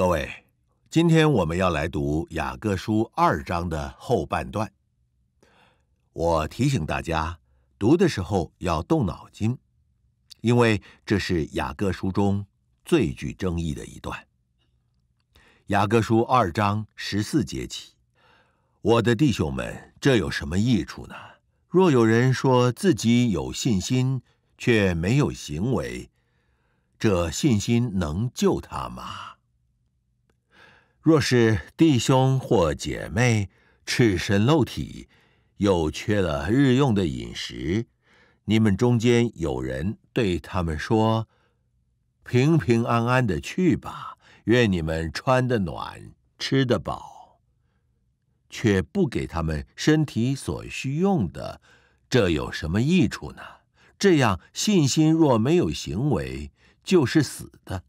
各位，今天我们要来读雅各书二章的后半段。我提醒大家，读的时候要动脑筋，因为这是雅各书中最具争议的一段。雅各书二章十四节起：“我的弟兄们，这有什么益处呢？若有人说自己有信心，却没有行为，这信心能救他吗？”若是弟兄或姐妹赤身露体，又缺了日用的饮食，你们中间有人对他们说：“平平安安的去吧，愿你们穿得暖，吃得饱。”却不给他们身体所需用的，这有什么益处呢？这样信心若没有行为，就是死的。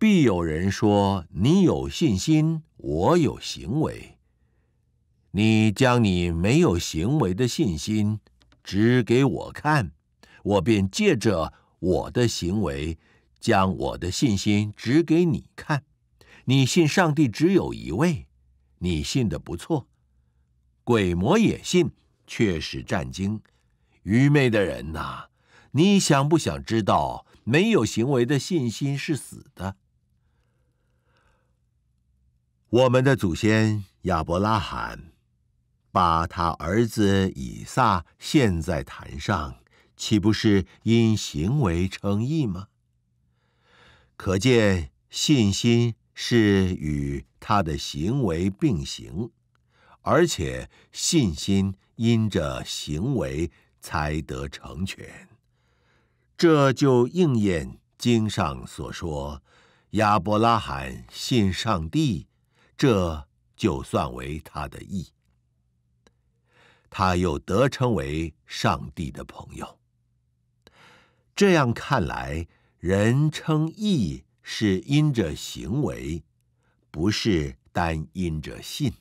必有人说你有信心，我有行为。你将你没有行为的信心指给我看，我便借着我的行为将我的信心指给你看。你信上帝只有一位，你信的不错。鬼魔也信，却是战惊。愚昧的人呐，你想不想知道没有行为的信心是死的？我们的祖先亚伯拉罕把他儿子以撒献在坛上，岂不是因行为称义吗？可见信心是与他的行为并行，而且信心因着行为才得成全。这就应验经上所说：“亚伯拉罕信上帝。”这就算为他的义，他又得称为上帝的朋友。这样看来，人称义是因着行为，不是单因着信。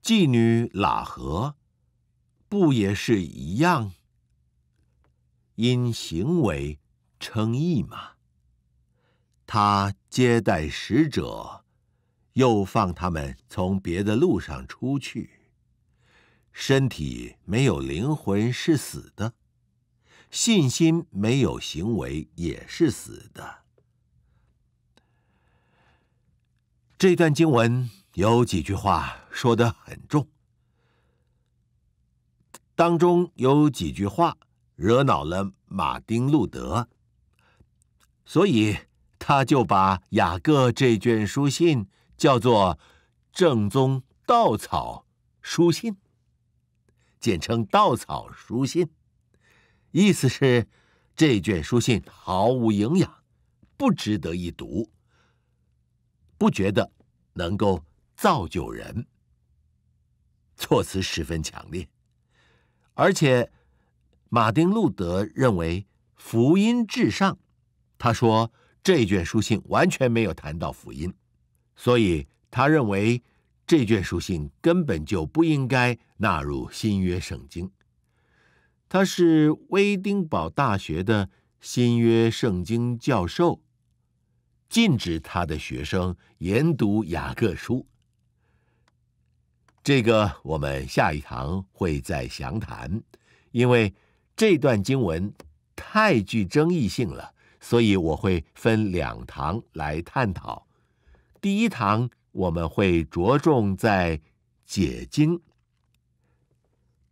妓女喇合不也是一样，因行为称义吗？他。接待使者，又放他们从别的路上出去。身体没有灵魂是死的，信心没有行为也是死的。这段经文有几句话说的很重，当中有几句话惹恼了马丁·路德，所以。他就把雅各这卷书信叫做“正宗稻草书信”，简称“稻草书信”，意思是这卷书信毫无营养，不值得一读，不觉得能够造就人。措辞十分强烈，而且马丁·路德认为福音至上，他说。这卷书信完全没有谈到福音，所以他认为这卷书信根本就不应该纳入新约圣经。他是威丁堡大学的新约圣经教授，禁止他的学生研读雅各书。这个我们下一堂会再详谈，因为这段经文太具争议性了。所以我会分两堂来探讨。第一堂我们会着重在解经，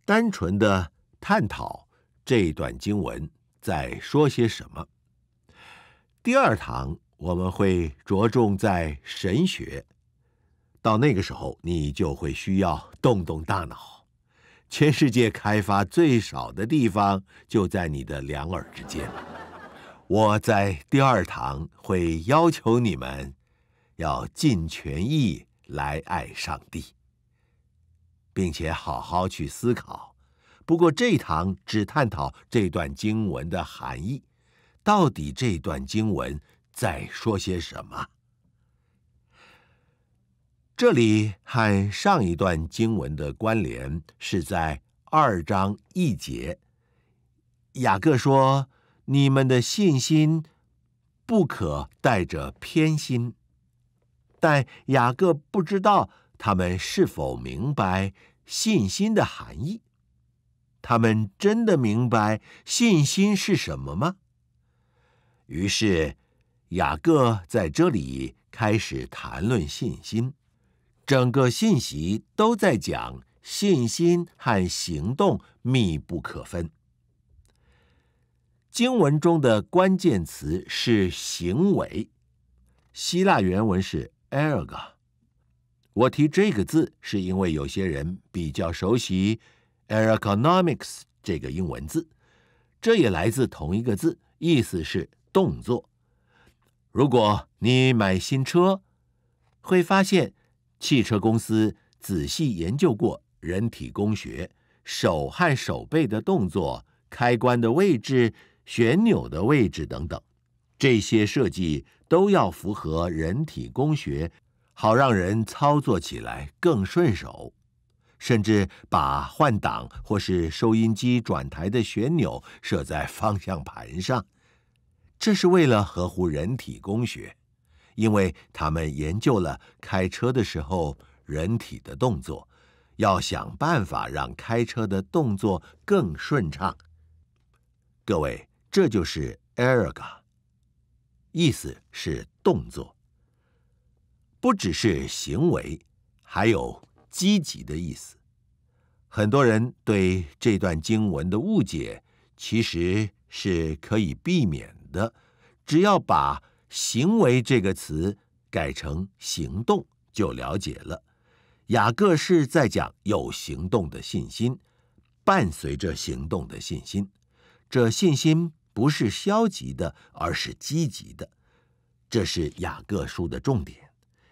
单纯的探讨这段经文在说些什么。第二堂我们会着重在神学。到那个时候，你就会需要动动大脑。全世界开发最少的地方就在你的两耳之间。我在第二堂会要求你们要尽全意来爱上帝，并且好好去思考。不过这堂只探讨这段经文的含义，到底这段经文在说些什么？这里和上一段经文的关联是在二章一节，雅各说。你们的信心不可带着偏心，但雅各不知道他们是否明白信心的含义。他们真的明白信心是什么吗？于是，雅各在这里开始谈论信心，整个信息都在讲信心和行动密不可分。经文中的关键词是行为，希腊原文是 erga。我提这个字，是因为有些人比较熟悉 e g o n o m i c s 这个英文字，这也来自同一个字，意思是动作。如果你买新车，会发现汽车公司仔细研究过人体工学，手和手背的动作，开关的位置。旋钮的位置等等，这些设计都要符合人体工学，好让人操作起来更顺手。甚至把换挡或是收音机转台的旋钮设在方向盘上，这是为了合乎人体工学，因为他们研究了开车的时候人体的动作，要想办法让开车的动作更顺畅。各位。这就是 erga，意思是动作，不只是行为，还有积极的意思。很多人对这段经文的误解，其实是可以避免的，只要把“行为”这个词改成“行动”就了解了。雅各是在讲有行动的信心，伴随着行动的信心，这信心。不是消极的，而是积极的，这是雅各书的重点，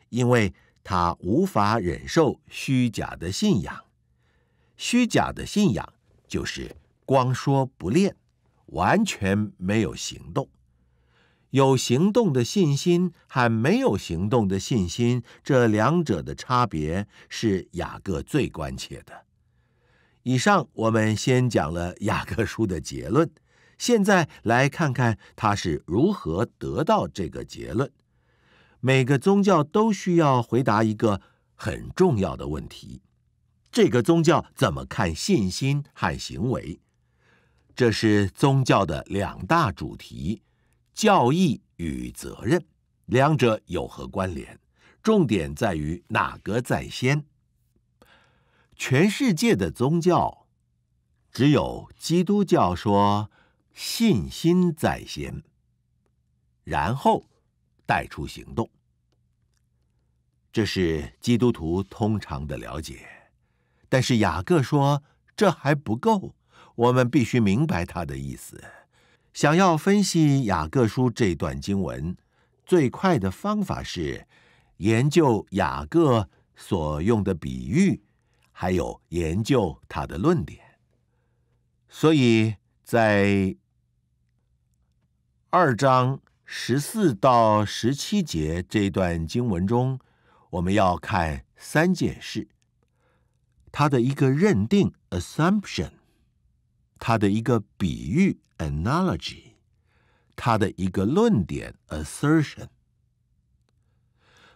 因为他无法忍受虚假的信仰。虚假的信仰就是光说不练，完全没有行动。有行动的信心和没有行动的信心，这两者的差别是雅各最关切的。以上我们先讲了雅各书的结论。现在来看看他是如何得到这个结论。每个宗教都需要回答一个很重要的问题：这个宗教怎么看信心和行为？这是宗教的两大主题——教义与责任，两者有何关联？重点在于哪个在先？全世界的宗教，只有基督教说。信心在先，然后带出行动。这是基督徒通常的了解，但是雅各说这还不够。我们必须明白他的意思。想要分析雅各书这段经文，最快的方法是研究雅各所用的比喻，还有研究他的论点。所以在二章十四到十七节这段经文中，我们要看三件事：它的一个认定 （assumption），它的一个比喻 （analogy），它的一个论点 （assertion）。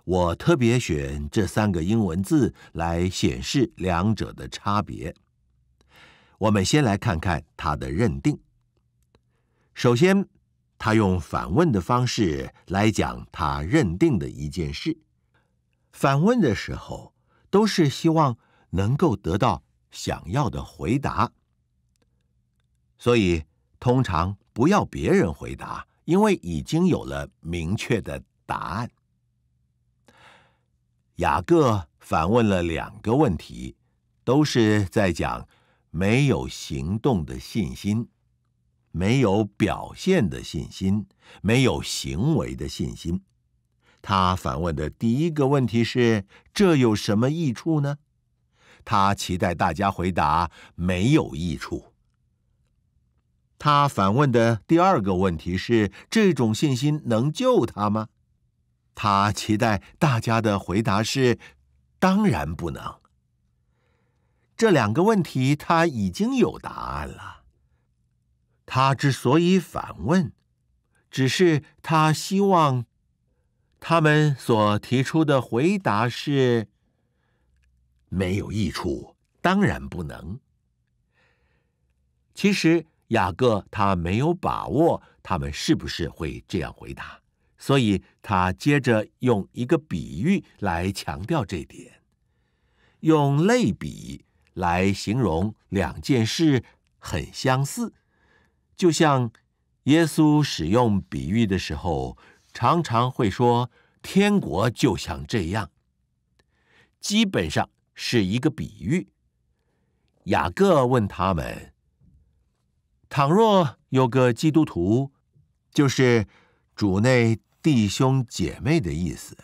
我特别选这三个英文字来显示两者的差别。我们先来看看它的认定。首先。他用反问的方式来讲他认定的一件事。反问的时候都是希望能够得到想要的回答，所以通常不要别人回答，因为已经有了明确的答案。雅各反问了两个问题，都是在讲没有行动的信心。没有表现的信心，没有行为的信心。他反问的第一个问题是：“这有什么益处呢？”他期待大家回答：“没有益处。”他反问的第二个问题是：“这种信心能救他吗？”他期待大家的回答是：“当然不能。”这两个问题他已经有答案了。他之所以反问，只是他希望他们所提出的回答是没有益处，当然不能。其实，雅各他没有把握他们是不是会这样回答，所以他接着用一个比喻来强调这点，用类比来形容两件事很相似。就像耶稣使用比喻的时候，常常会说：“天国就像这样。”基本上是一个比喻。雅各问他们：“倘若有个基督徒，就是主内弟兄姐妹的意思，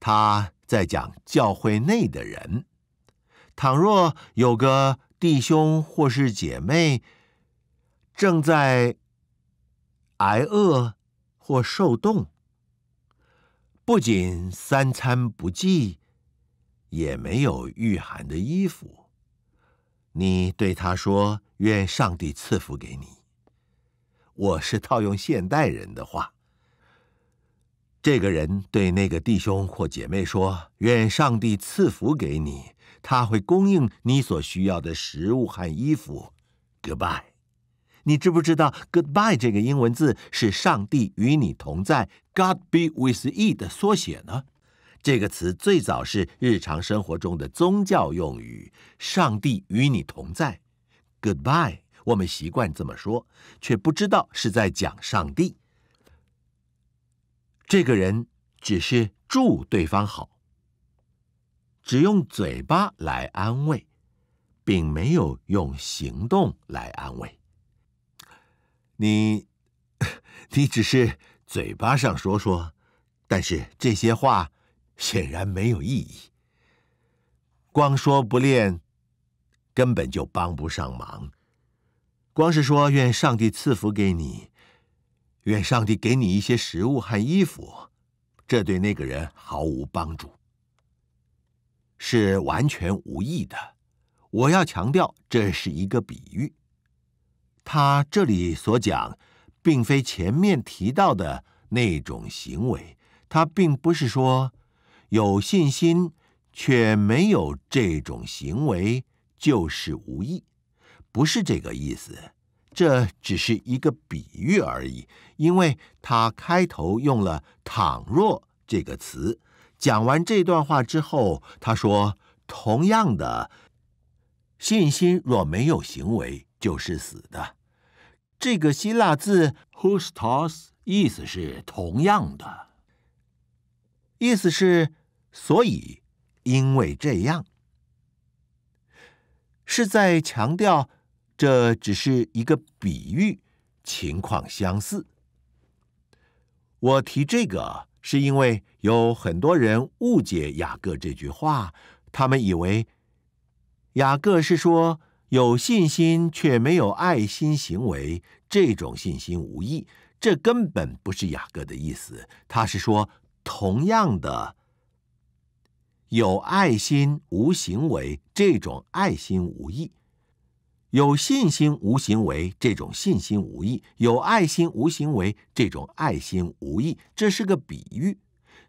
他在讲教会内的人；倘若有个弟兄或是姐妹，”正在挨饿或受冻，不仅三餐不济，也没有御寒的衣服。你对他说：“愿上帝赐福给你。”我是套用现代人的话。这个人对那个弟兄或姐妹说：“愿上帝赐福给你，他会供应你所需要的食物和衣服。”Goodbye。你知不知道 “goodbye” 这个英文字是“上帝与你同在 ”（God be with you） 的缩写呢？这个词最早是日常生活中的宗教用语，“上帝与你同在”。Goodbye，我们习惯这么说，却不知道是在讲上帝。这个人只是祝对方好，只用嘴巴来安慰，并没有用行动来安慰。你，你只是嘴巴上说说，但是这些话显然没有意义。光说不练，根本就帮不上忙。光是说愿上帝赐福给你，愿上帝给你一些食物和衣服，这对那个人毫无帮助，是完全无益的。我要强调，这是一个比喻。他这里所讲，并非前面提到的那种行为。他并不是说有信心却没有这种行为就是无益，不是这个意思。这只是一个比喻而已，因为他开头用了“倘若”这个词。讲完这段话之后，他说：“同样的信心若没有行为。”就是死的，这个希腊字 h o s s t o s 意思是同样的，意思是所以因为这样，是在强调这只是一个比喻，情况相似。我提这个是因为有很多人误解雅各这句话，他们以为雅各是说。有信心却没有爱心，行为这种信心无益。这根本不是雅各的意思。他是说，同样的，有爱心无行为，这种爱心无益；有信心无行为，这种信心无益；有爱心无行为，这种爱心无益。这是个比喻，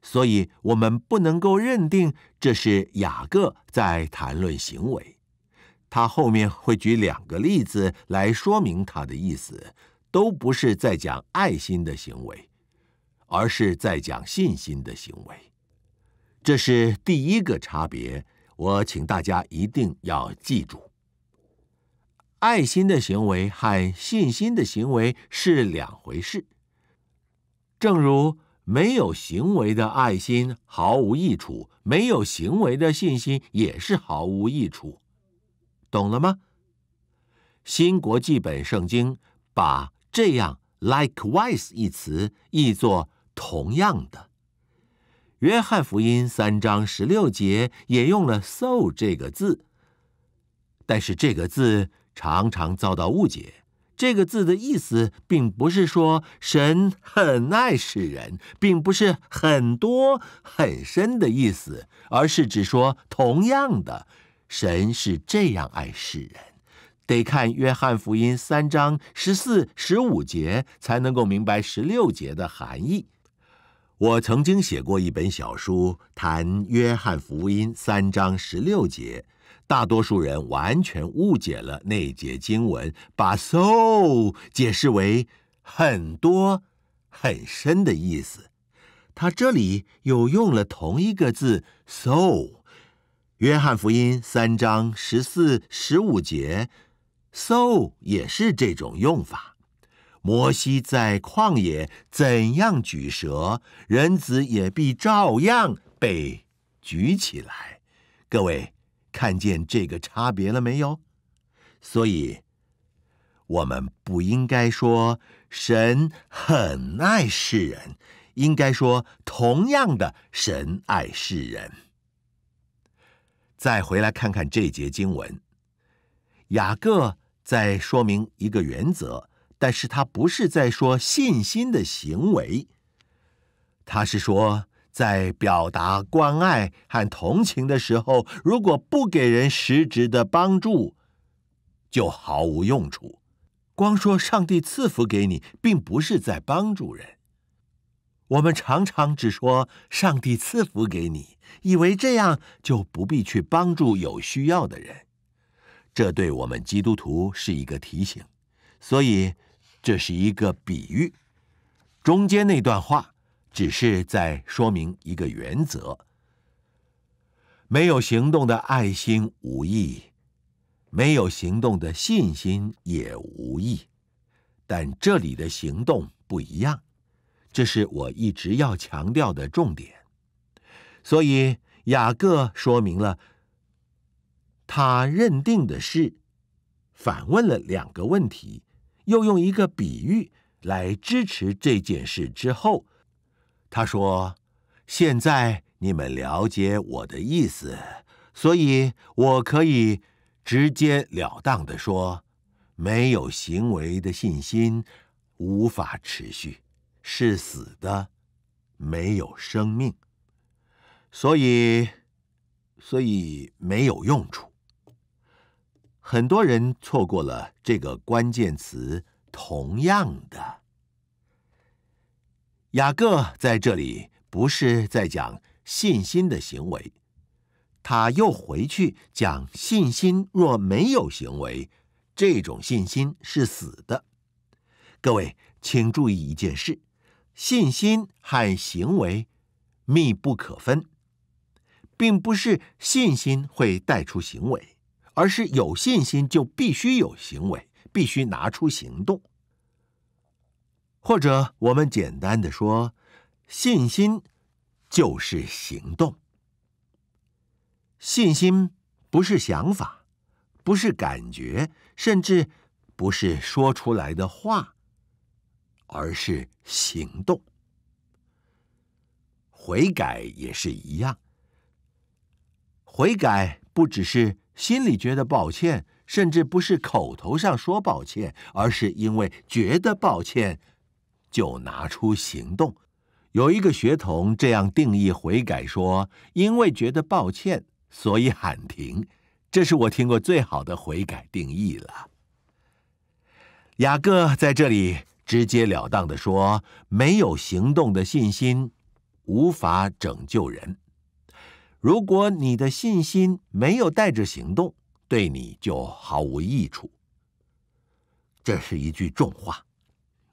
所以我们不能够认定这是雅各在谈论行为。他后面会举两个例子来说明他的意思，都不是在讲爱心的行为，而是在讲信心的行为。这是第一个差别，我请大家一定要记住：爱心的行为和信心的行为是两回事。正如没有行为的爱心毫无益处，没有行为的信心也是毫无益处。懂了吗？新国际本圣经把这样 “likewise” 一词译作“同样的”。约翰福音三章十六节也用了 “so” 这个字，但是这个字常常遭到误解。这个字的意思并不是说神很爱世人，并不是很多很深的意思，而是只说同样的。神是这样爱世人，得看《约翰福音》三章十四、十五节，才能够明白十六节的含义。我曾经写过一本小书，谈《约翰福音》三章十六节，大多数人完全误解了那节经文，把 “so” 解释为很多、很深的意思。他这里有用了同一个字 “so”。约翰福音三章十四、十五节，so 也是这种用法。摩西在旷野怎样举蛇，人子也必照样被举起来。各位看见这个差别了没有？所以，我们不应该说神很爱世人，应该说同样的神爱世人。再回来看看这节经文，雅各在说明一个原则，但是他不是在说信心的行为，他是说在表达关爱和同情的时候，如果不给人实质的帮助，就毫无用处。光说上帝赐福给你，并不是在帮助人。我们常常只说“上帝赐福给你”，以为这样就不必去帮助有需要的人。这对我们基督徒是一个提醒。所以，这是一个比喻。中间那段话只是在说明一个原则：没有行动的爱心无益，没有行动的信心也无益。但这里的行动不一样。这是我一直要强调的重点，所以雅各说明了他认定的事，反问了两个问题，又用一个比喻来支持这件事之后，他说：“现在你们了解我的意思，所以我可以直接了当的说，没有行为的信心无法持续。”是死的，没有生命，所以，所以没有用处。很多人错过了这个关键词。同样的，雅各在这里不是在讲信心的行为，他又回去讲信心。若没有行为，这种信心是死的。各位，请注意一件事。信心和行为密不可分，并不是信心会带出行为，而是有信心就必须有行为，必须拿出行动。或者我们简单的说，信心就是行动。信心不是想法，不是感觉，甚至不是说出来的话。而是行动。悔改也是一样，悔改不只是心里觉得抱歉，甚至不是口头上说抱歉，而是因为觉得抱歉，就拿出行动。有一个学童这样定义悔改说：“因为觉得抱歉，所以喊停。”这是我听过最好的悔改定义了。雅各在这里。直截了当的说，没有行动的信心，无法拯救人。如果你的信心没有带着行动，对你就毫无益处。这是一句重话。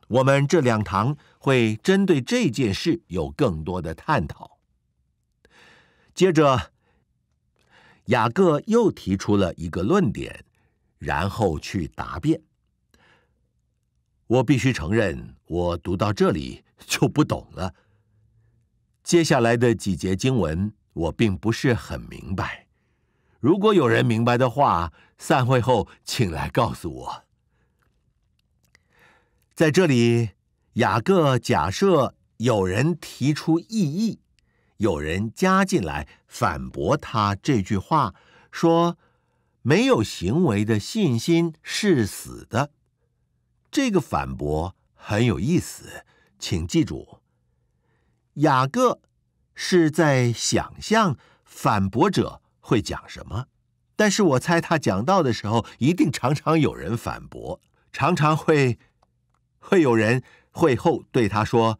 我们这两堂会针对这件事有更多的探讨。接着，雅各又提出了一个论点，然后去答辩。我必须承认，我读到这里就不懂了。接下来的几节经文，我并不是很明白。如果有人明白的话，散会后请来告诉我。在这里，雅各假设有人提出异议，有人加进来反驳他这句话，说：“没有行为的信心是死的。”这个反驳很有意思，请记住，雅各是在想象反驳者会讲什么。但是我猜他讲到的时候，一定常常有人反驳，常常会会有人会后对他说：“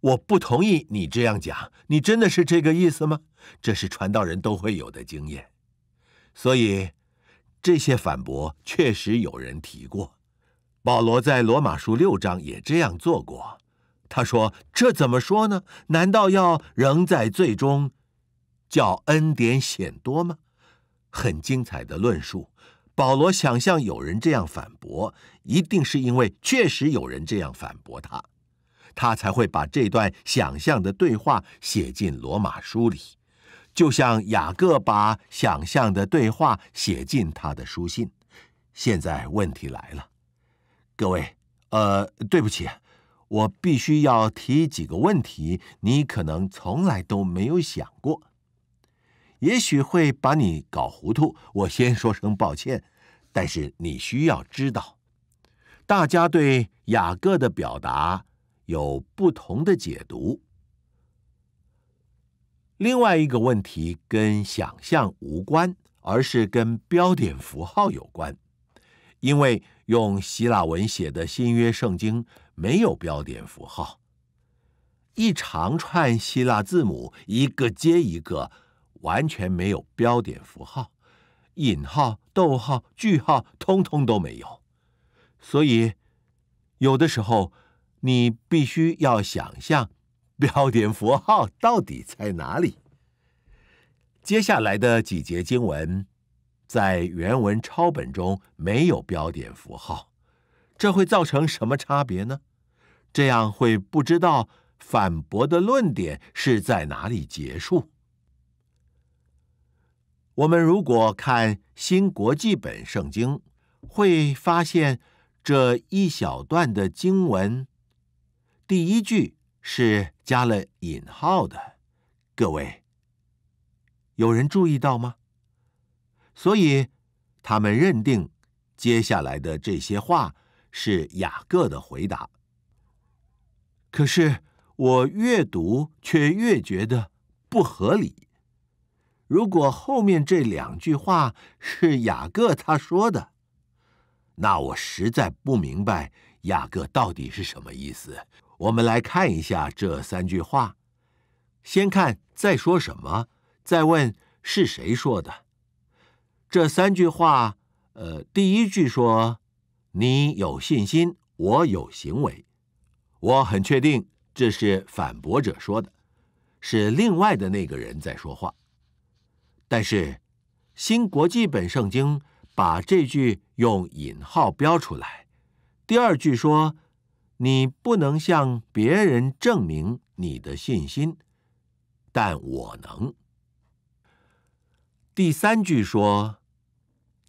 我不同意你这样讲，你真的是这个意思吗？”这是传道人都会有的经验，所以这些反驳确实有人提过。保罗在罗马书六章也这样做过。他说：“这怎么说呢？难道要仍在最终，叫恩典显多吗？”很精彩的论述。保罗想象有人这样反驳，一定是因为确实有人这样反驳他，他才会把这段想象的对话写进罗马书里，就像雅各把想象的对话写进他的书信。现在问题来了。各位，呃，对不起，我必须要提几个问题，你可能从来都没有想过，也许会把你搞糊涂。我先说声抱歉，但是你需要知道，大家对雅各的表达有不同的解读。另外一个问题跟想象无关，而是跟标点符号有关。因为用希腊文写的《新约圣经》没有标点符号，一长串希腊字母一个接一个，完全没有标点符号，引号、逗号、句号通通都没有。所以，有的时候你必须要想象标点符号到底在哪里。接下来的几节经文。在原文抄本中没有标点符号，这会造成什么差别呢？这样会不知道反驳的论点是在哪里结束。我们如果看新国际本圣经，会发现这一小段的经文，第一句是加了引号的。各位，有人注意到吗？所以，他们认定接下来的这些话是雅各的回答。可是我越读却越觉得不合理。如果后面这两句话是雅各他说的，那我实在不明白雅各到底是什么意思。我们来看一下这三句话：先看在说什么，再问是谁说的。这三句话，呃，第一句说：“你有信心，我有行为，我很确定。”这是反驳者说的，是另外的那个人在说话。但是新国际本圣经把这句用引号标出来。第二句说：“你不能向别人证明你的信心，但我能。”第三句说：“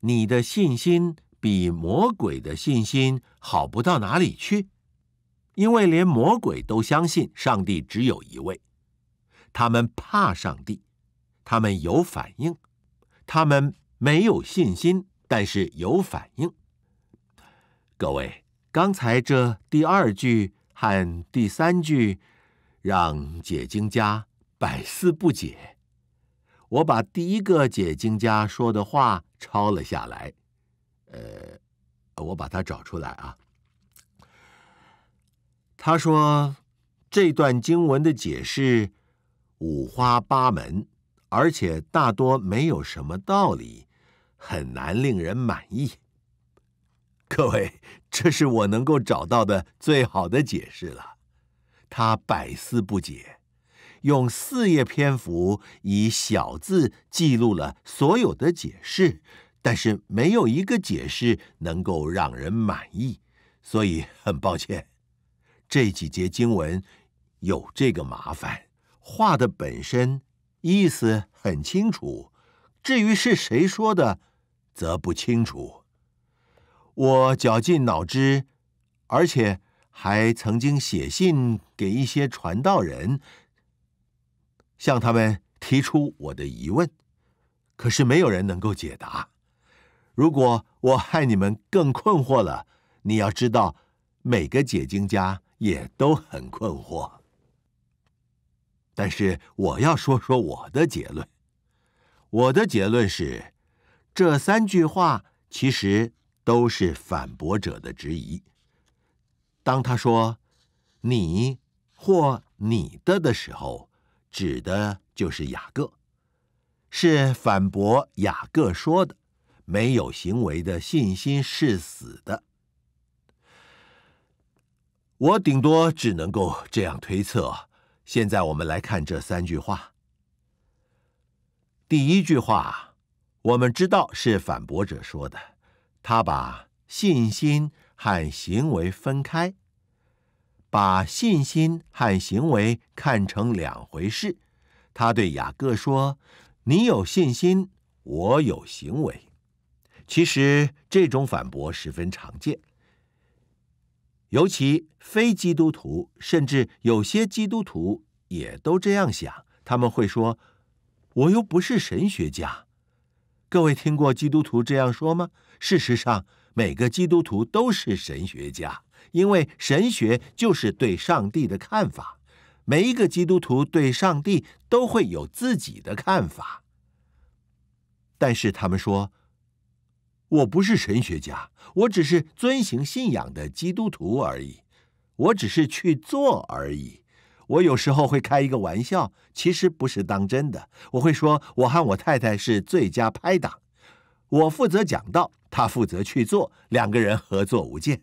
你的信心比魔鬼的信心好不到哪里去，因为连魔鬼都相信上帝只有一位，他们怕上帝，他们有反应，他们没有信心，但是有反应。”各位，刚才这第二句和第三句，让解经家百思不解。我把第一个解经家说的话抄了下来，呃，我把它找出来啊。他说，这段经文的解释五花八门，而且大多没有什么道理，很难令人满意。各位，这是我能够找到的最好的解释了。他百思不解。用四页篇幅以小字记录了所有的解释，但是没有一个解释能够让人满意，所以很抱歉，这几节经文有这个麻烦。话的本身意思很清楚，至于是谁说的，则不清楚。我绞尽脑汁，而且还曾经写信给一些传道人。向他们提出我的疑问，可是没有人能够解答。如果我害你们更困惑了，你要知道，每个解经家也都很困惑。但是我要说说我的结论。我的结论是，这三句话其实都是反驳者的质疑。当他说“你”或“你的”的时候。指的就是雅各，是反驳雅各说的：“没有行为的信心是死的。”我顶多只能够这样推测。现在我们来看这三句话。第一句话，我们知道是反驳者说的，他把信心和行为分开。把信心和行为看成两回事，他对雅各说：“你有信心，我有行为。”其实这种反驳十分常见，尤其非基督徒，甚至有些基督徒也都这样想。他们会说：“我又不是神学家。”各位听过基督徒这样说吗？事实上，每个基督徒都是神学家。因为神学就是对上帝的看法，每一个基督徒对上帝都会有自己的看法。但是他们说：“我不是神学家，我只是遵行信仰的基督徒而已。我只是去做而已。我有时候会开一个玩笑，其实不是当真的。我会说，我和我太太是最佳拍档，我负责讲道，她负责去做，两个人合作无间。”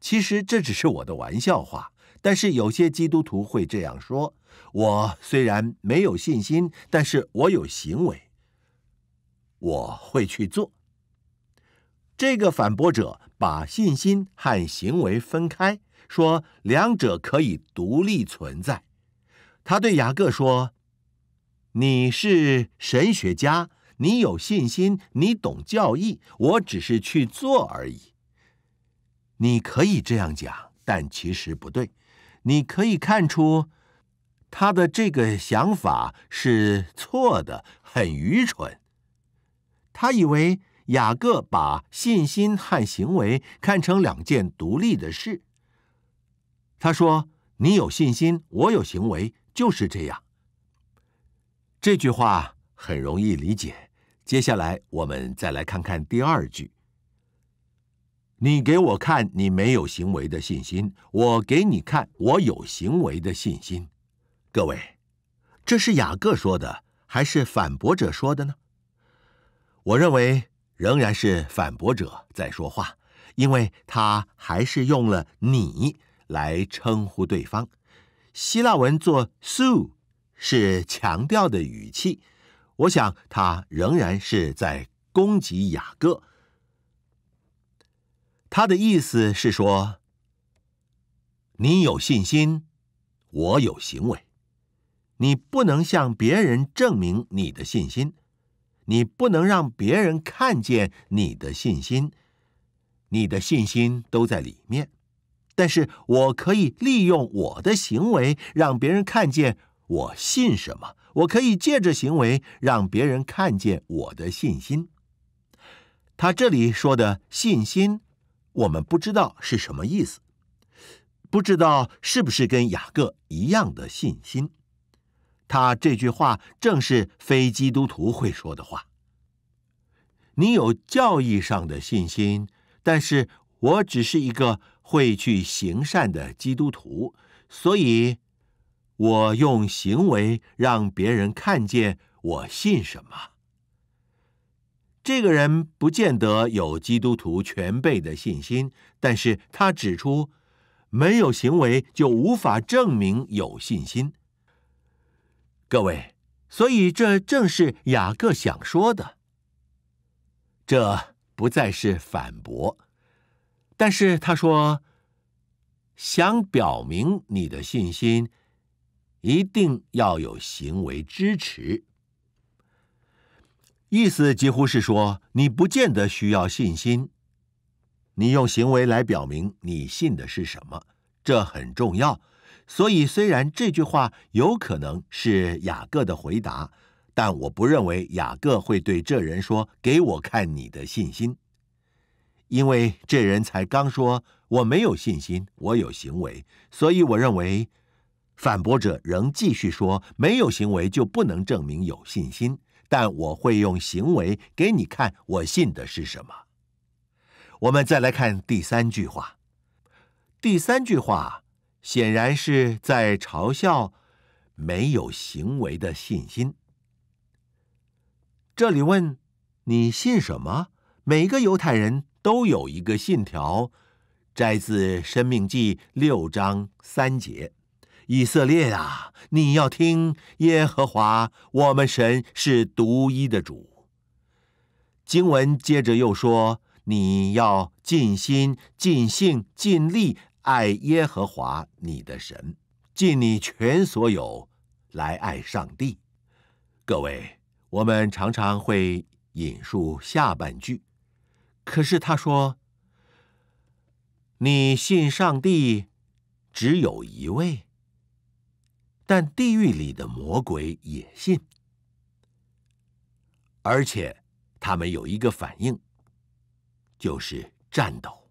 其实这只是我的玩笑话，但是有些基督徒会这样说：我虽然没有信心，但是我有行为，我会去做。这个反驳者把信心和行为分开，说两者可以独立存在。他对雅各说：“你是神学家，你有信心，你懂教义，我只是去做而已。”你可以这样讲，但其实不对。你可以看出他的这个想法是错的，很愚蠢。他以为雅各把信心和行为看成两件独立的事。他说：“你有信心，我有行为，就是这样。”这句话很容易理解。接下来我们再来看看第二句。你给我看你没有行为的信心，我给你看我有行为的信心。各位，这是雅各说的，还是反驳者说的呢？我认为仍然是反驳者在说话，因为他还是用了“你”来称呼对方。希腊文做 s u o 是强调的语气。我想他仍然是在攻击雅各。他的意思是说，你有信心，我有行为。你不能向别人证明你的信心，你不能让别人看见你的信心，你的信心都在里面。但是我可以利用我的行为让别人看见我信什么，我可以借着行为让别人看见我的信心。他这里说的信心。我们不知道是什么意思，不知道是不是跟雅各一样的信心。他这句话正是非基督徒会说的话：“你有教义上的信心，但是我只是一个会去行善的基督徒，所以我用行为让别人看见我信什么。”这个人不见得有基督徒全辈的信心，但是他指出，没有行为就无法证明有信心。各位，所以这正是雅各想说的。这不再是反驳，但是他说，想表明你的信心，一定要有行为支持。意思几乎是说，你不见得需要信心。你用行为来表明你信的是什么，这很重要。所以，虽然这句话有可能是雅各的回答，但我不认为雅各会对这人说：“给我看你的信心。”因为这人才刚说：“我没有信心，我有行为。”所以，我认为反驳者仍继续说：“没有行为就不能证明有信心。”但我会用行为给你看，我信的是什么。我们再来看第三句话。第三句话显然是在嘲笑没有行为的信心。这里问你信什么？每个犹太人都有一个信条，摘自《生命记》六章三节。以色列啊，你要听耶和华，我们神是独一的主。经文接着又说，你要尽心、尽性、尽力爱耶和华你的神，尽你全所有来爱上帝。各位，我们常常会引述下半句，可是他说，你信上帝，只有一位。但地狱里的魔鬼也信，而且他们有一个反应，就是颤抖。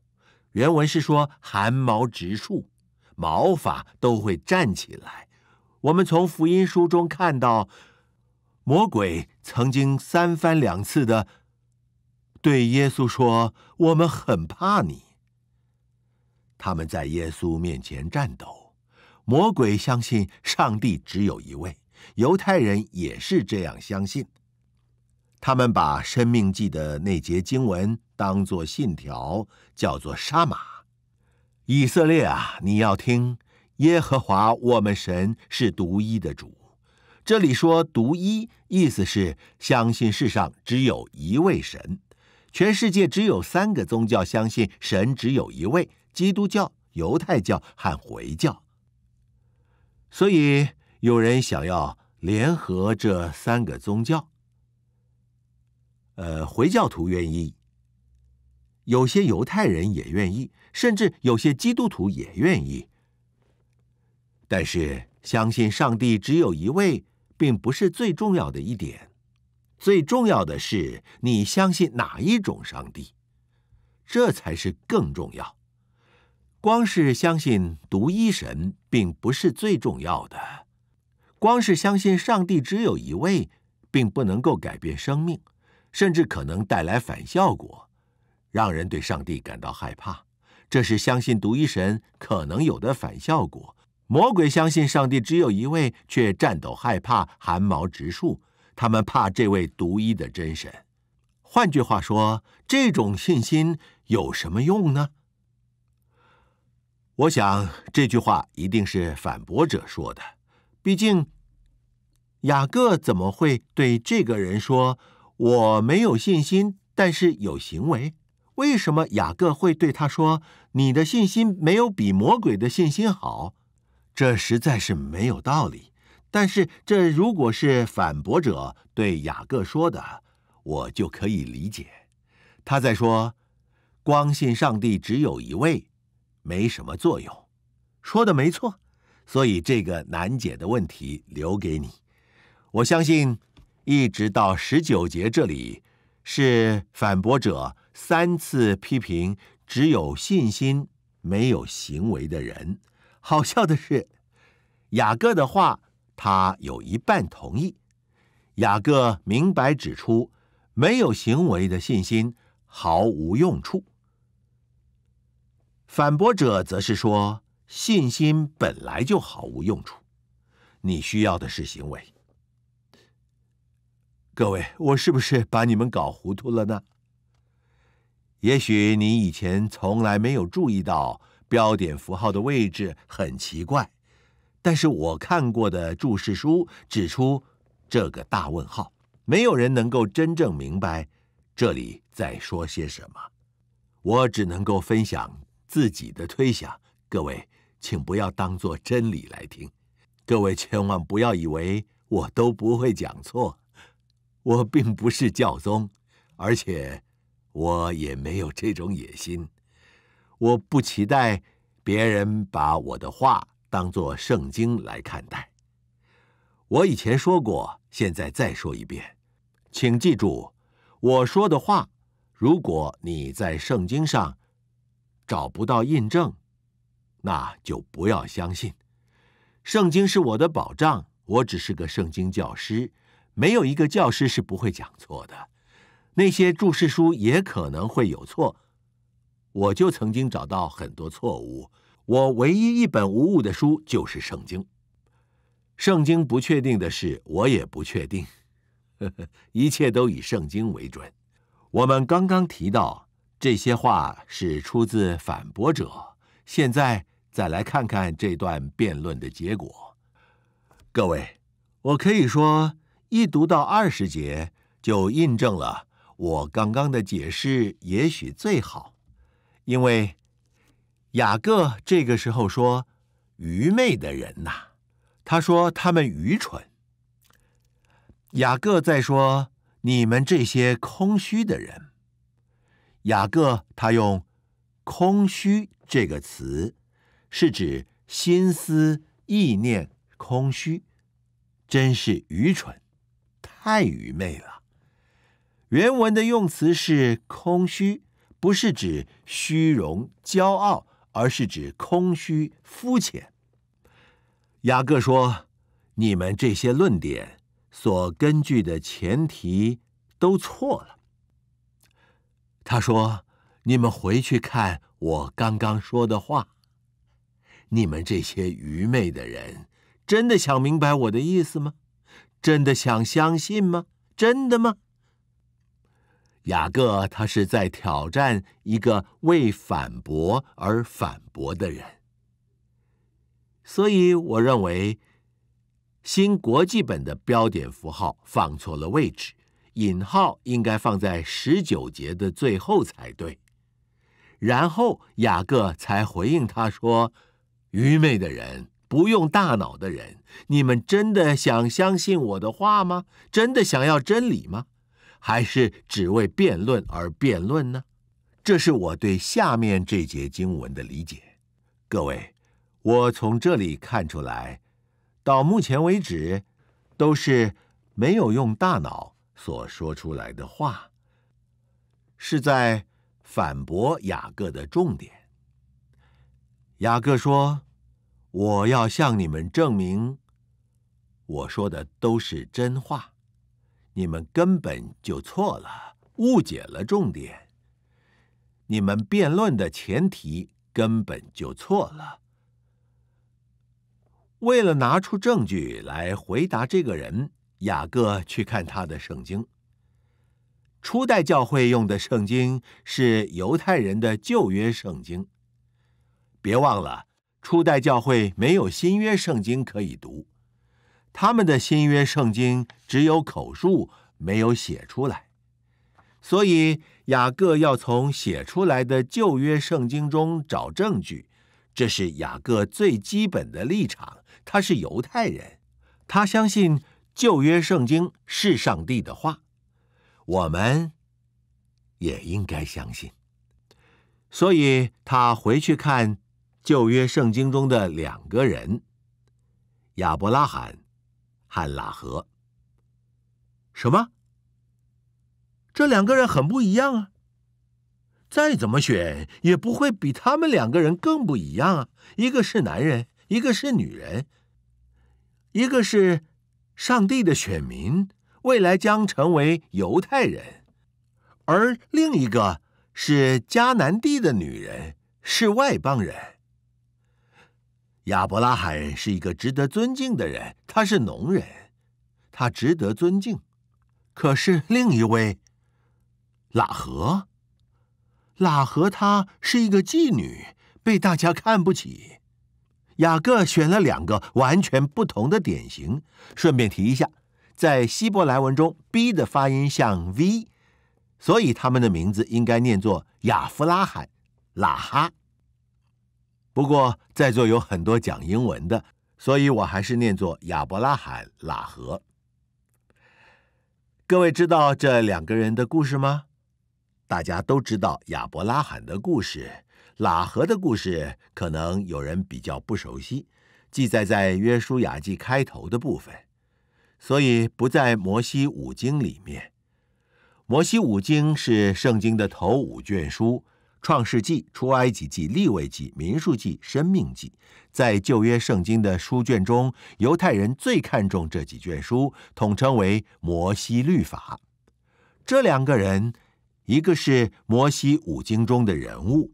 原文是说寒毛直竖，毛发都会站起来。我们从福音书中看到，魔鬼曾经三番两次的对耶稣说：“我们很怕你。”他们在耶稣面前颤抖。魔鬼相信上帝只有一位，犹太人也是这样相信。他们把《生命记》的那节经文当作信条，叫做“杀马”。以色列啊，你要听，耶和华我们神是独一的主。这里说“独一”，意思是相信世上只有一位神。全世界只有三个宗教相信神只有一位：基督教、犹太教和回教。所以有人想要联合这三个宗教，呃，回教徒愿意，有些犹太人也愿意，甚至有些基督徒也愿意。但是相信上帝只有一位，并不是最重要的一点。最重要的是你相信哪一种上帝，这才是更重要。光是相信独一神，并不是最重要的。光是相信上帝只有一位，并不能够改变生命，甚至可能带来反效果，让人对上帝感到害怕。这是相信独一神可能有的反效果。魔鬼相信上帝只有一位，却颤抖、害怕、寒毛直竖，他们怕这位独一的真神。换句话说，这种信心有什么用呢？我想这句话一定是反驳者说的，毕竟雅各怎么会对这个人说我没有信心，但是有行为？为什么雅各会对他说你的信心没有比魔鬼的信心好？这实在是没有道理。但是这如果是反驳者对雅各说的，我就可以理解，他在说光信上帝只有一位。没什么作用，说的没错，所以这个难解的问题留给你。我相信，一直到十九节这里，是反驳者三次批评只有信心没有行为的人。好笑的是，雅各的话他有一半同意。雅各明白指出，没有行为的信心毫无用处。反驳者则是说，信心本来就毫无用处，你需要的是行为。各位，我是不是把你们搞糊涂了呢？也许你以前从来没有注意到标点符号的位置很奇怪，但是我看过的注释书指出，这个大问号，没有人能够真正明白这里在说些什么。我只能够分享。自己的推想，各位，请不要当作真理来听。各位千万不要以为我都不会讲错。我并不是教宗，而且我也没有这种野心。我不期待别人把我的话当作圣经来看待。我以前说过，现在再说一遍，请记住我说的话。如果你在圣经上。找不到印证，那就不要相信。圣经是我的保障，我只是个圣经教师，没有一个教师是不会讲错的。那些注释书也可能会有错，我就曾经找到很多错误。我唯一一本无误的书就是圣经。圣经不确定的事，我也不确定。一切都以圣经为准。我们刚刚提到。这些话是出自反驳者。现在再来看看这段辩论的结果。各位，我可以说，一读到二十节，就印证了我刚刚的解释，也许最好，因为雅各这个时候说：“愚昧的人呐，他说他们愚蠢。”雅各再说：“你们这些空虚的人。”雅各他用“空虚”这个词，是指心思意念空虚，真是愚蠢，太愚昧了。原文的用词是“空虚”，不是指虚荣、骄傲，而是指空虚、肤浅。雅各说：“你们这些论点所根据的前提都错了。”他说：“你们回去看我刚刚说的话。你们这些愚昧的人，真的想明白我的意思吗？真的想相信吗？真的吗？”雅各他是在挑战一个为反驳而反驳的人，所以我认为新国际本的标点符号放错了位置。引号应该放在十九节的最后才对，然后雅各才回应他说：“愚昧的人，不用大脑的人，你们真的想相信我的话吗？真的想要真理吗？还是只为辩论而辩论呢？”这是我对下面这节经文的理解。各位，我从这里看出来，到目前为止，都是没有用大脑。所说出来的话，是在反驳雅各的重点。雅各说：“我要向你们证明，我说的都是真话。你们根本就错了，误解了重点。你们辩论的前提根本就错了。为了拿出证据来回答这个人。”雅各去看他的圣经。初代教会用的圣经是犹太人的旧约圣经。别忘了，初代教会没有新约圣经可以读，他们的新约圣经只有口述，没有写出来。所以，雅各要从写出来的旧约圣经中找证据。这是雅各最基本的立场。他是犹太人，他相信。旧约圣经是上帝的话，我们也应该相信。所以他回去看旧约圣经中的两个人——亚伯拉罕和拉合。什么？这两个人很不一样啊！再怎么选也不会比他们两个人更不一样啊！一个是男人，一个是女人，一个是……上帝的选民未来将成为犹太人，而另一个是迦南地的女人，是外邦人。亚伯拉罕是一个值得尊敬的人，他是农人，他值得尊敬。可是另一位拉赫拉赫她是一个妓女，被大家看不起。雅各选了两个完全不同的典型。顺便提一下，在希伯来文中，B 的发音像 V，所以他们的名字应该念作亚夫拉罕、拉哈。不过在座有很多讲英文的，所以我还是念作亚伯拉罕、拉和。各位知道这两个人的故事吗？大家都知道亚伯拉罕的故事。喇合的故事可能有人比较不熟悉，记载在约书亚记开头的部分，所以不在摩西五经里面。摩西五经是圣经的头五卷书：创世纪、出埃及记、立位记、民数记、生命记。在旧约圣经的书卷中，犹太人最看重这几卷书，统称为摩西律法。这两个人，一个是摩西五经中的人物。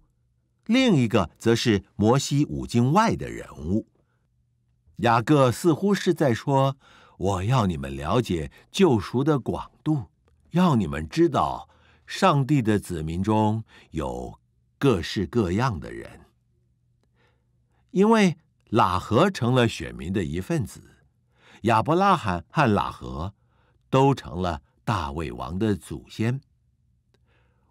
另一个则是摩西五经外的人物。雅各似乎是在说：“我要你们了解救赎的广度，要你们知道上帝的子民中有各式各样的人。因为喇合成了选民的一份子，亚伯拉罕和喇合都成了大卫王的祖先。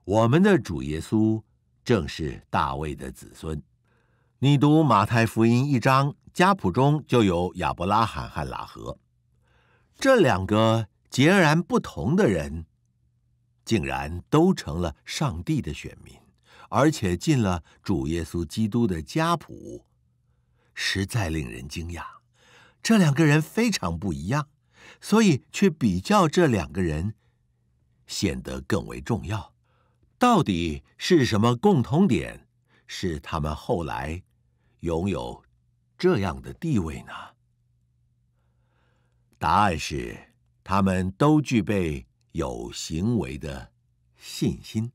我们的主耶稣。”正是大卫的子孙。你读马太福音一章家谱中就有亚伯拉罕和拉合这两个截然不同的人，竟然都成了上帝的选民，而且进了主耶稣基督的家谱，实在令人惊讶。这两个人非常不一样，所以去比较这两个人，显得更为重要。到底是什么共同点，使他们后来拥有这样的地位呢？答案是，他们都具备有行为的信心。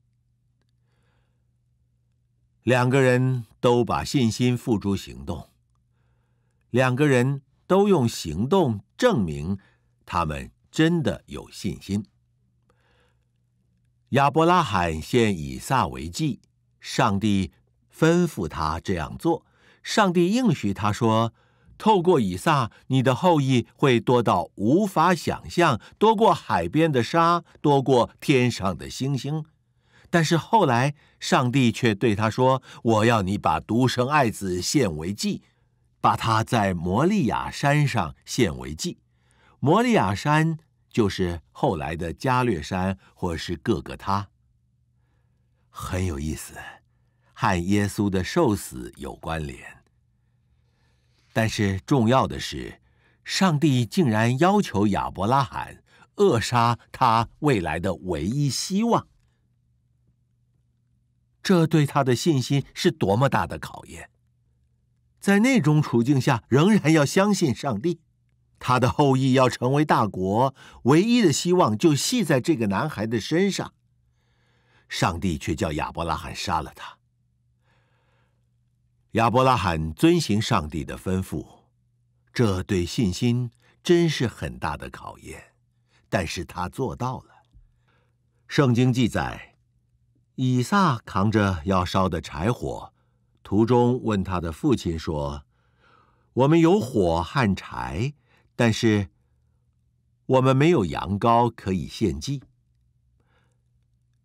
两个人都把信心付诸行动，两个人都用行动证明他们真的有信心。亚伯拉罕献以撒为祭，上帝吩咐他这样做。上帝应许他说：“透过以撒，你的后裔会多到无法想象，多过海边的沙，多过天上的星星。”但是后来，上帝却对他说：“我要你把独生爱子献为祭，把他在摩利亚山上献为祭。”摩利亚山。就是后来的加略山，或是各个他，很有意思，和耶稣的受死有关联。但是重要的是，上帝竟然要求亚伯拉罕扼杀他未来的唯一希望，这对他的信心是多么大的考验！在那种处境下，仍然要相信上帝。他的后裔要成为大国，唯一的希望就系在这个男孩的身上。上帝却叫亚伯拉罕杀了他。亚伯拉罕遵行上帝的吩咐，这对信心真是很大的考验，但是他做到了。圣经记载，以撒扛着要烧的柴火，途中问他的父亲说：“我们有火和柴。”但是，我们没有羊羔可以献祭。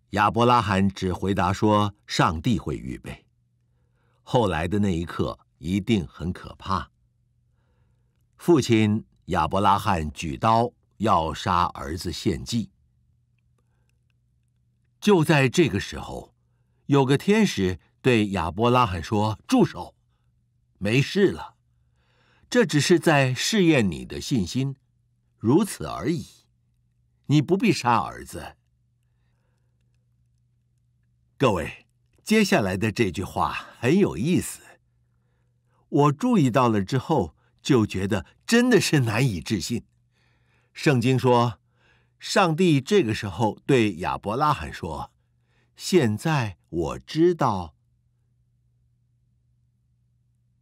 亚伯拉罕只回答说：“上帝会预备。”后来的那一刻一定很可怕。父亲亚伯拉罕举刀要杀儿子献祭。就在这个时候，有个天使对亚伯拉罕说：“住手，没事了。”这只是在试验你的信心，如此而已。你不必杀儿子。各位，接下来的这句话很有意思。我注意到了之后，就觉得真的是难以置信。圣经说，上帝这个时候对亚伯拉罕说：“现在我知道，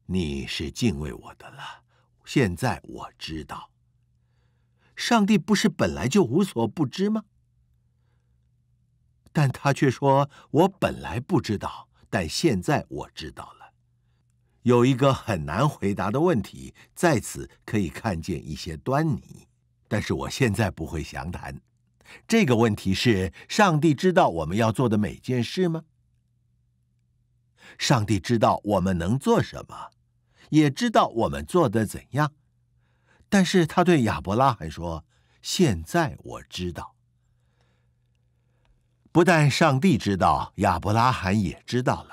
你是敬畏我的了。”现在我知道，上帝不是本来就无所不知吗？但他却说：“我本来不知道，但现在我知道了。”有一个很难回答的问题，在此可以看见一些端倪，但是我现在不会详谈。这个问题是：上帝知道我们要做的每件事吗？上帝知道我们能做什么？也知道我们做的怎样，但是他对亚伯拉罕说：“现在我知道，不但上帝知道，亚伯拉罕也知道了。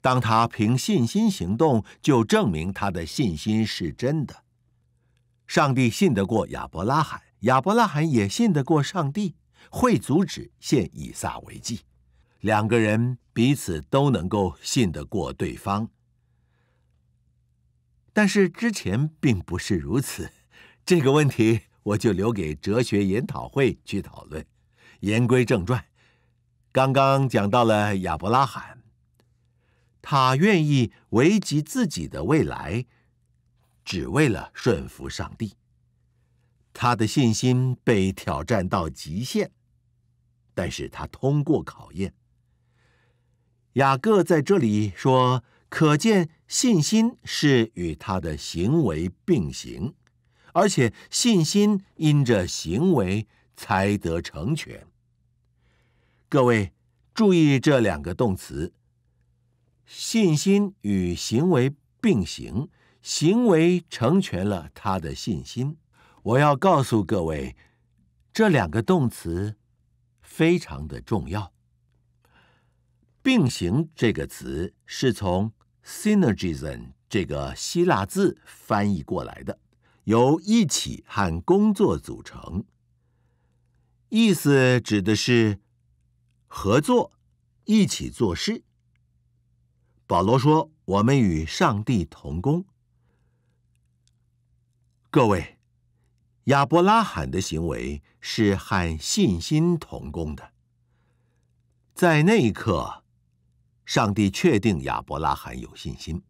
当他凭信心行动，就证明他的信心是真的。上帝信得过亚伯拉罕，亚伯拉罕也信得过上帝，会阻止献以撒为祭。两个人彼此都能够信得过对方。”但是之前并不是如此，这个问题我就留给哲学研讨会去讨论。言归正传，刚刚讲到了亚伯拉罕，他愿意危及自己的未来，只为了顺服上帝。他的信心被挑战到极限，但是他通过考验。雅各在这里说，可见。信心是与他的行为并行，而且信心因着行为才得成全。各位注意这两个动词：信心与行为并行，行为成全了他的信心。我要告诉各位，这两个动词非常的重要。“并行”这个词是从。Synergism 这个希腊字翻译过来的，由“一起”和“工作”组成，意思指的是合作、一起做事。保罗说：“我们与上帝同工。”各位，亚伯拉罕的行为是和信心同工的，在那一刻。上帝确定亚伯拉罕有信心，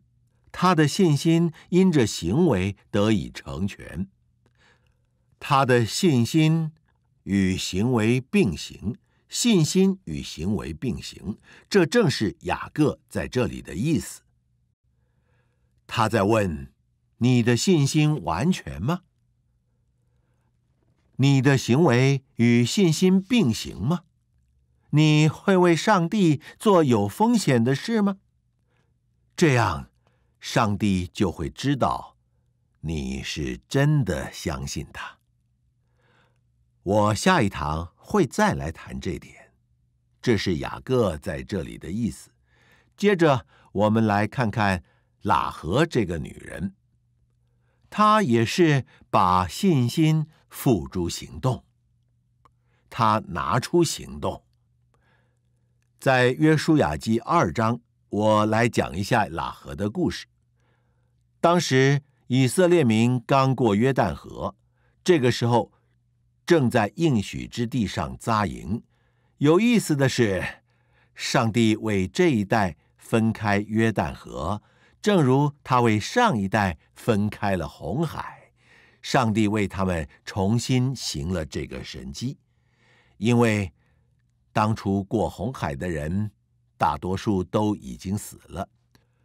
他的信心因这行为得以成全。他的信心与行为并行，信心与行为并行，这正是雅各在这里的意思。他在问：你的信心完全吗？你的行为与信心并行吗？你会为上帝做有风险的事吗？这样，上帝就会知道你是真的相信他。我下一堂会再来谈这点，这是雅各在这里的意思。接着，我们来看看喇合这个女人，她也是把信心付诸行动，她拿出行动。在约书亚记二章，我来讲一下拉合的故事。当时以色列民刚过约旦河，这个时候正在应许之地上扎营。有意思的是，上帝为这一代分开约旦河，正如他为上一代分开了红海。上帝为他们重新行了这个神迹，因为。当初过红海的人，大多数都已经死了，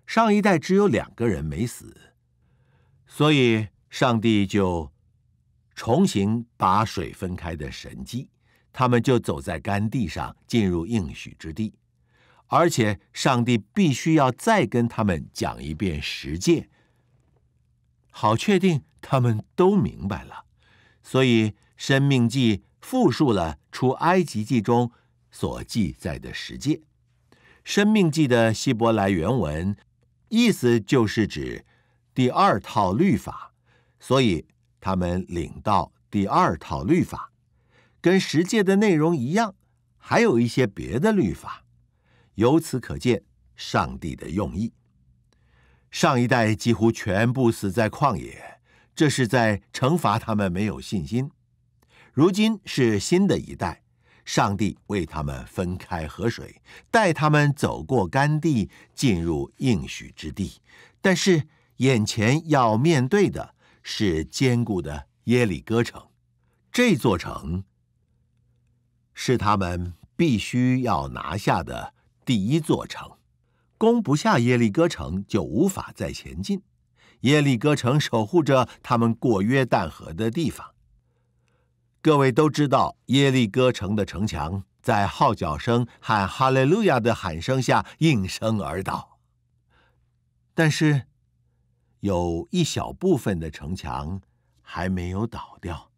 上一代只有两个人没死，所以上帝就重新把水分开的神迹，他们就走在干地上进入应许之地，而且上帝必须要再跟他们讲一遍实践，好确定他们都明白了，所以生命记复述了出埃及记中。所记载的十诫，《生命记》的希伯来原文意思就是指第二套律法，所以他们领到第二套律法，跟十诫的内容一样，还有一些别的律法。由此可见，上帝的用意。上一代几乎全部死在旷野，这是在惩罚他们没有信心。如今是新的一代。上帝为他们分开河水，带他们走过干地，进入应许之地。但是眼前要面对的是坚固的耶利哥城，这座城是他们必须要拿下的第一座城。攻不下耶利哥城，就无法再前进。耶利哥城守护着他们过约旦河的地方。各位都知道，耶利哥城的城墙在号角声和哈利路亚的喊声下应声而倒。但是，有一小部分的城墙还没有倒掉。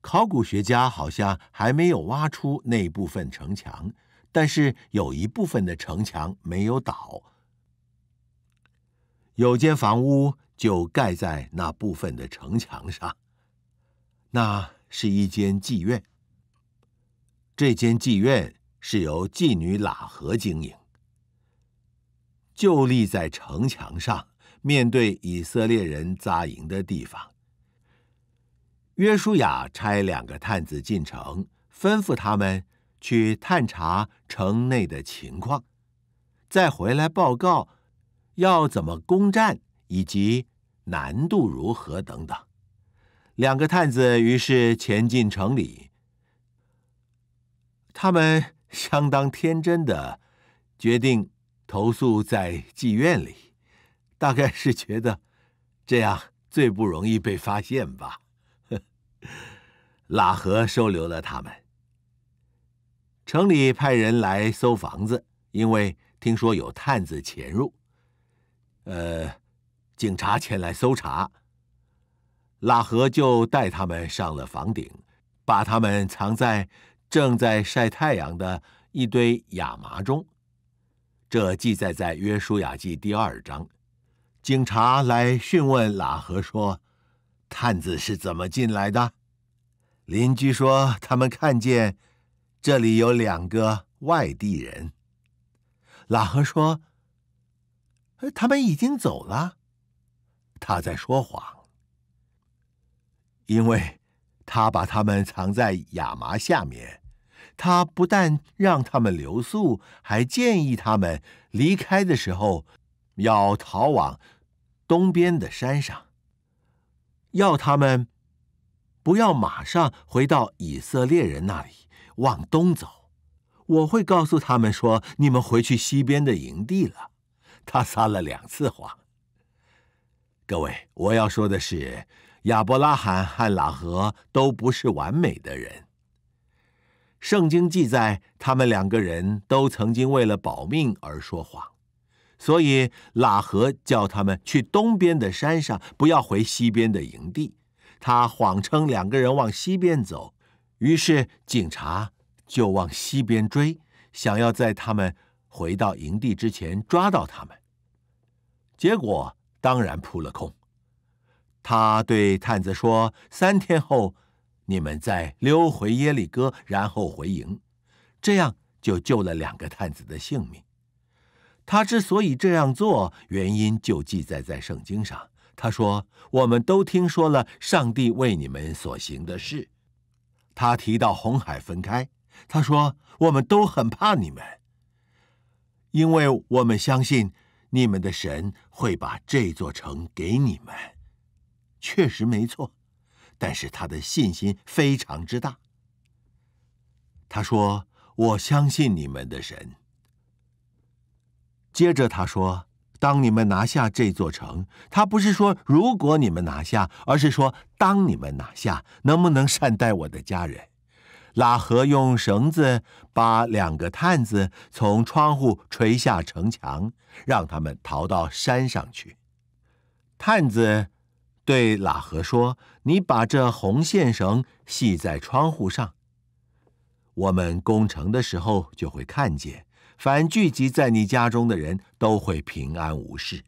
考古学家好像还没有挖出那部分城墙，但是有一部分的城墙没有倒，有间房屋就盖在那部分的城墙上。那是一间妓院，这间妓院是由妓女喇合经营，就立在城墙上，面对以色列人扎营的地方。约书亚差两个探子进城，吩咐他们去探查城内的情况，再回来报告，要怎么攻占以及难度如何等等。两个探子于是潜进城里。他们相当天真的决定投宿在妓院里，大概是觉得这样最不容易被发现吧。拉 合收留了他们。城里派人来搜房子，因为听说有探子潜入。呃，警察前来搜查。拉合就带他们上了房顶，把他们藏在正在晒太阳的一堆亚麻中。这记载在《约书亚记》第二章。警察来讯问拉合说：“探子是怎么进来的？”邻居说：“他们看见这里有两个外地人。”拉合说：“他们已经走了。”他在说谎。因为他把他们藏在亚麻下面，他不但让他们留宿，还建议他们离开的时候要逃往东边的山上，要他们不要马上回到以色列人那里，往东走。我会告诉他们说你们回去西边的营地了。他撒了两次谎。各位，我要说的是。亚伯拉罕和拉合都不是完美的人。圣经记载，他们两个人都曾经为了保命而说谎，所以拉合叫他们去东边的山上，不要回西边的营地。他谎称两个人往西边走，于是警察就往西边追，想要在他们回到营地之前抓到他们。结果当然扑了空。他对探子说：“三天后，你们再溜回耶利哥，然后回营，这样就救了两个探子的性命。”他之所以这样做，原因就记载在圣经上。他说：“我们都听说了上帝为你们所行的事。”他提到红海分开。他说：“我们都很怕你们，因为我们相信你们的神会把这座城给你们。”确实没错，但是他的信心非常之大。他说：“我相信你们的神。”接着他说：“当你们拿下这座城，他不是说如果你们拿下，而是说当你们拿下，能不能善待我的家人？”拉合用绳子把两个探子从窗户垂下城墙，让他们逃到山上去。探子。对拉合说：“你把这红线绳系在窗户上，我们攻城的时候就会看见，凡聚集在你家中的人都会平安无事。”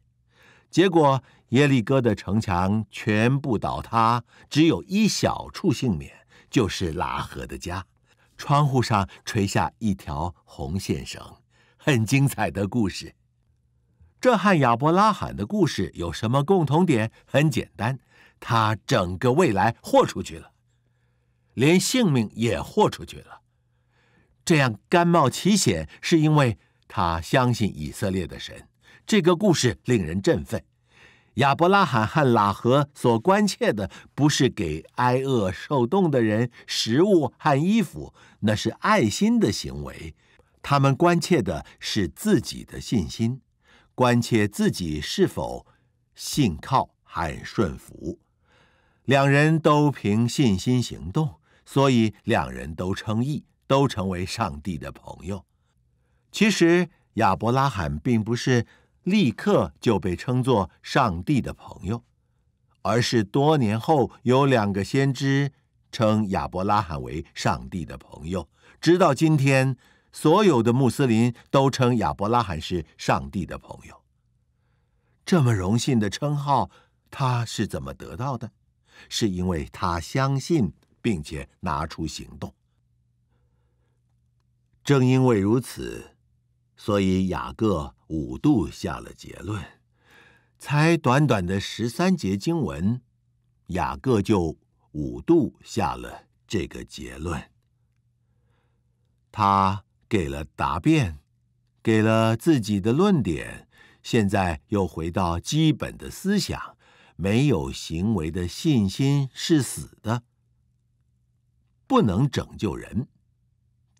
结果耶利哥的城墙全部倒塌，只有一小处幸免，就是拉合的家。窗户上垂下一条红线绳，很精彩的故事。这和亚伯拉罕的故事有什么共同点？很简单，他整个未来豁出去了，连性命也豁出去了。这样甘冒奇险，是因为他相信以色列的神。这个故事令人振奋。亚伯拉罕和拉合所关切的不是给挨饿受冻的人食物和衣服，那是爱心的行为。他们关切的是自己的信心。关切自己是否信靠和顺服，两人都凭信心行动，所以两人都称义，都成为上帝的朋友。其实亚伯拉罕并不是立刻就被称作上帝的朋友，而是多年后有两个先知称亚伯拉罕为上帝的朋友，直到今天。所有的穆斯林都称亚伯拉罕是上帝的朋友。这么荣幸的称号，他是怎么得到的？是因为他相信并且拿出行动。正因为如此，所以雅各五度下了结论。才短短的十三节经文，雅各就五度下了这个结论。他。给了答辩，给了自己的论点，现在又回到基本的思想。没有行为的信心是死的，不能拯救人，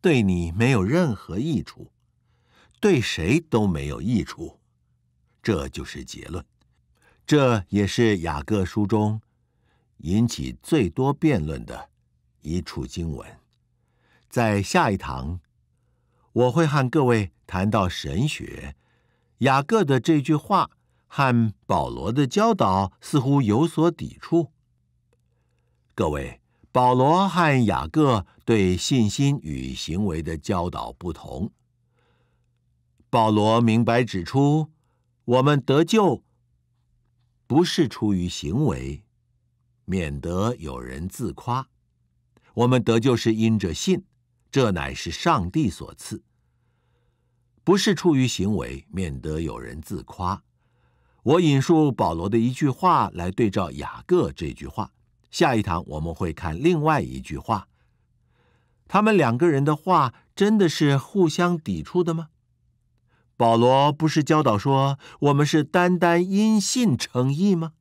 对你没有任何益处，对谁都没有益处。这就是结论，这也是雅各书中引起最多辩论的一处经文。在下一堂。我会和各位谈到神学，雅各的这句话和保罗的教导似乎有所抵触。各位，保罗和雅各对信心与行为的教导不同。保罗明白指出，我们得救不是出于行为，免得有人自夸。我们得救是因着信，这乃是上帝所赐。不是出于行为，免得有人自夸。我引述保罗的一句话来对照雅各这句话。下一堂我们会看另外一句话。他们两个人的话真的是互相抵触的吗？保罗不是教导说我们是单单因信称义吗？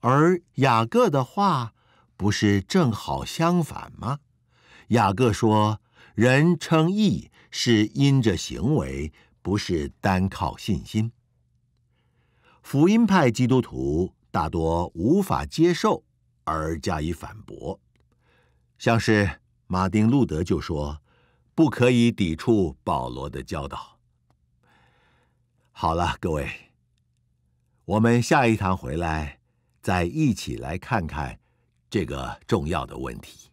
而雅各的话不是正好相反吗？雅各说人称义。是因着行为，不是单靠信心。福音派基督徒大多无法接受而加以反驳，像是马丁·路德就说：“不可以抵触保罗的教导。”好了，各位，我们下一堂回来再一起来看看这个重要的问题。